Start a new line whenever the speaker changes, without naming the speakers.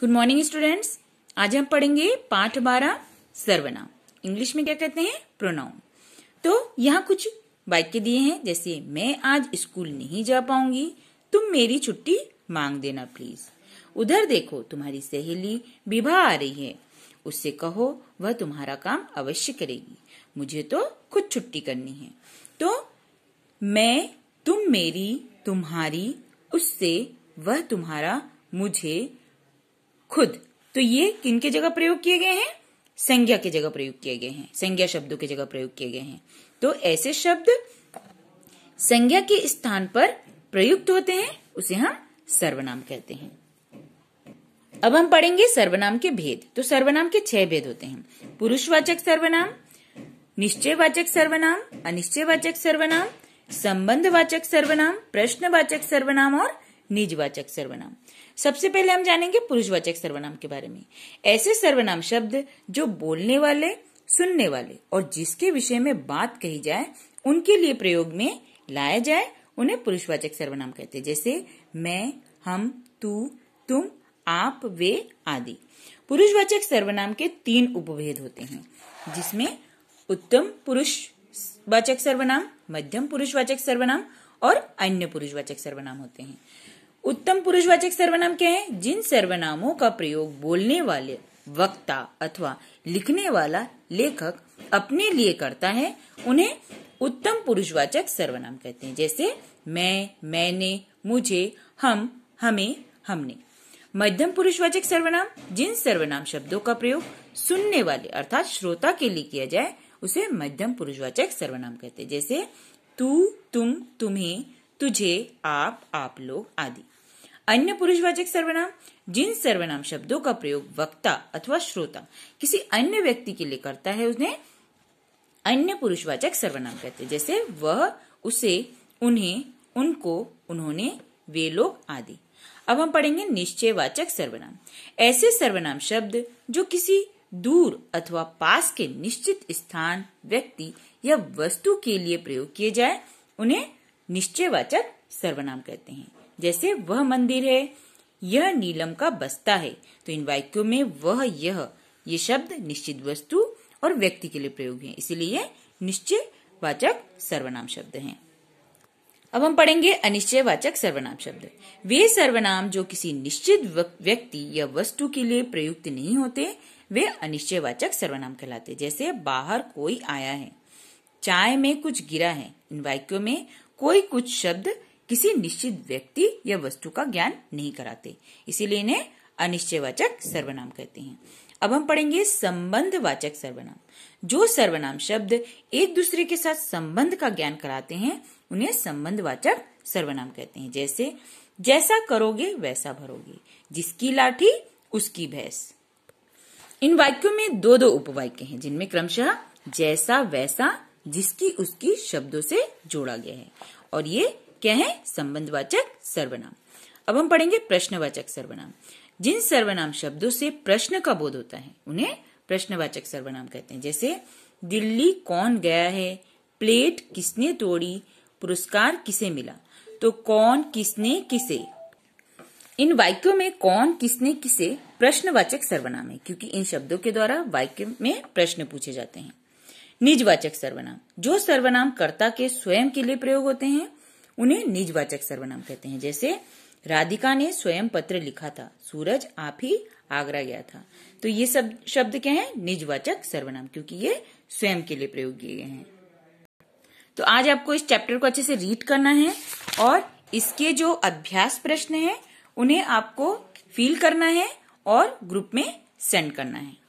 good morning students आज हम पढ़ेंगे पाठ बारह सर्वनाम इंग्लिश में क्या कहते हैं प्रोनाउन तो यहाँ कुछ वाक्य दिए हैं जैसे मैं आज स्कूल नहीं जा पाऊंगी तुम मेरी छुट्टी मांग देना प्लीज उधर देखो तुम्हारी सहेली विवाह आ रही है उससे कहो वह तुम्हारा काम अवश्य करेगी मुझे तो खुद छुट्टी करनी है तो मैं तुम मेरी तुम्हारी उससे वह तुम्हारा मुझे खुद तो ये किन के जगह प्रयोग किए गए हैं संज्ञा के जगह प्रयोग किए गए हैं संज्ञा शब्दों के जगह प्रयोग किए गए हैं तो ऐसे शब्द संज्ञा के स्थान पर प्रयुक्त होते हैं उसे हम सर्वनाम कहते हैं अब हम पढ़ेंगे सर्वनाम के भेद तो सर्वनाम के छह भेद होते हैं पुरुषवाचक सर्वनाम निश्चयवाचक सर्वनाम अनिश्चयवाचक सर्वनाम संबंधवाचक सर्वनाम प्रश्नवाचक सर्वनाम और निजवाचक सर्वनाम सबसे पहले हम जानेंगे पुरुषवाचक सर्वनाम के बारे में ऐसे सर्वनाम शब्द जो बोलने वाले सुनने वाले और जिसके विषय में बात कही जाए उनके लिए प्रयोग में लाया जाए उन्हें पुरुषवाचक सर्वनाम कहते हैं जैसे मैं हम तू तुम आप वे आदि पुरुषवाचक सर्वनाम के तीन उपभेद होते हैं जिसमें उत्तम पुरुषवाचक सर्वनाम मध्यम पुरुषवाचक सर्वनाम और अन्य पुरुषवाचक सर्वनाम होते हैं उत्तम पुरुषवाचक सर्वनाम क्या है जिन सर्वनामों का प्रयोग बोलने वाले वक्ता अथवा लिखने वाला लेखक अपने लिए करता है उन्हें उत्तम पुरुषवाचक सर्वनाम कहते हैं जैसे मैं मैंने मुझे हम हमें हमने मध्यम पुरुषवाचक सर्वनाम जिन सर्वनाम शब्दों का प्रयोग सुनने वाले अर्थात श्रोता के लिए किया जाए उसे मध्यम पुरुषवाचक सर्वनाम कहते हैं जैसे तू तुम तुम्हें तुझे आप आप लोग आदि अन्य पुरुषवाचक सर्वनाम जिन सर्वनाम शब्दों का प्रयोग वक्ता अथवा श्रोता किसी अन्य व्यक्ति के लिए करता है उन्हें अन्य पुरुषवाचक सर्वनाम कहते हैं जैसे वह उसे उन्हें उनको उन्होंने वे लोग आदि अब हम पढ़ेंगे निश्चयवाचक सर्वनाम ऐसे सर्वनाम शब्द जो किसी दूर अथवा पास के निश्चित स्थान व्यक्ति या वस्तु के लिए प्रयोग किए जाए उन्हें निश्चयवाचक सर्वनाम कहते हैं जैसे वह मंदिर है यह नीलम का बस्ता है तो इन वाक्यों में वह यह ये शब्द निश्चित वस्तु और व्यक्ति के लिए प्रयोग है इसीलिए निश्चय वाचक सर्वनाम शब्द है अब हम पढ़ेंगे अनिश्चय वाचक सर्वनाम शब्द वे सर्वनाम जो किसी निश्चित व्यक्ति या वस्तु के लिए प्रयुक्त नहीं होते वे अनिश्चय वाचक सर्वनाम कहलाते जैसे बाहर कोई आया है चाय में कुछ गिरा है इन वाक्यों में कोई कुछ शब्द किसी निश्चित व्यक्ति या वस्तु का ज्ञान नहीं कराते इसीलिए इन्हें अनिश्चयवाचक सर्वनाम कहते हैं अब हम पढ़ेंगे संबंधवाचक सर्वनाम जो सर्वनाम शब्द एक दूसरे के साथ संबंध का ज्ञान कराते हैं उन्हें संबंधवाचक सर्वनाम कहते हैं जैसे जैसा करोगे वैसा भरोगे जिसकी लाठी उसकी भैंस इन वाक्यों में दो दो उपवाक्य हैं जिनमें क्रमशः जैसा वैसा जिसकी उसकी शब्दों से जोड़ा गया है और ये क्या है संबंधवाचक सर्वनाम अब हम पढ़ेंगे प्रश्नवाचक सर्वनाम जिन सर्वनाम शब्दों से प्रश्न का बोध होता है उन्हें प्रश्नवाचक सर्वनाम कहते हैं जैसे दिल्ली कौन गया है प्लेट किसने तोड़ी पुरस्कार किसे मिला तो कौन किसने किसे इन वाक्यों में कौन किसने किसे प्रश्नवाचक सर्वनाम है क्योंकि इन शब्दों के द्वारा वाक्य में प्रश्न पूछे जाते हैं निजवाचक सर्वनाम जो सर्वनाम कर्ता के स्वयं के लिए प्रयोग होते हैं उन्हें निजवाचक सर्वनाम कहते हैं जैसे राधिका ने स्वयं पत्र लिखा था सूरज आप ही आगरा गया था तो ये सब शब्द क्या है निजवाचक सर्वनाम क्योंकि ये स्वयं के लिए प्रयोग किए गए हैं तो आज आपको इस चैप्टर को अच्छे से रीड करना है और इसके जो अभ्यास प्रश्न है उन्हें आपको फील करना है और ग्रुप में सेंड करना है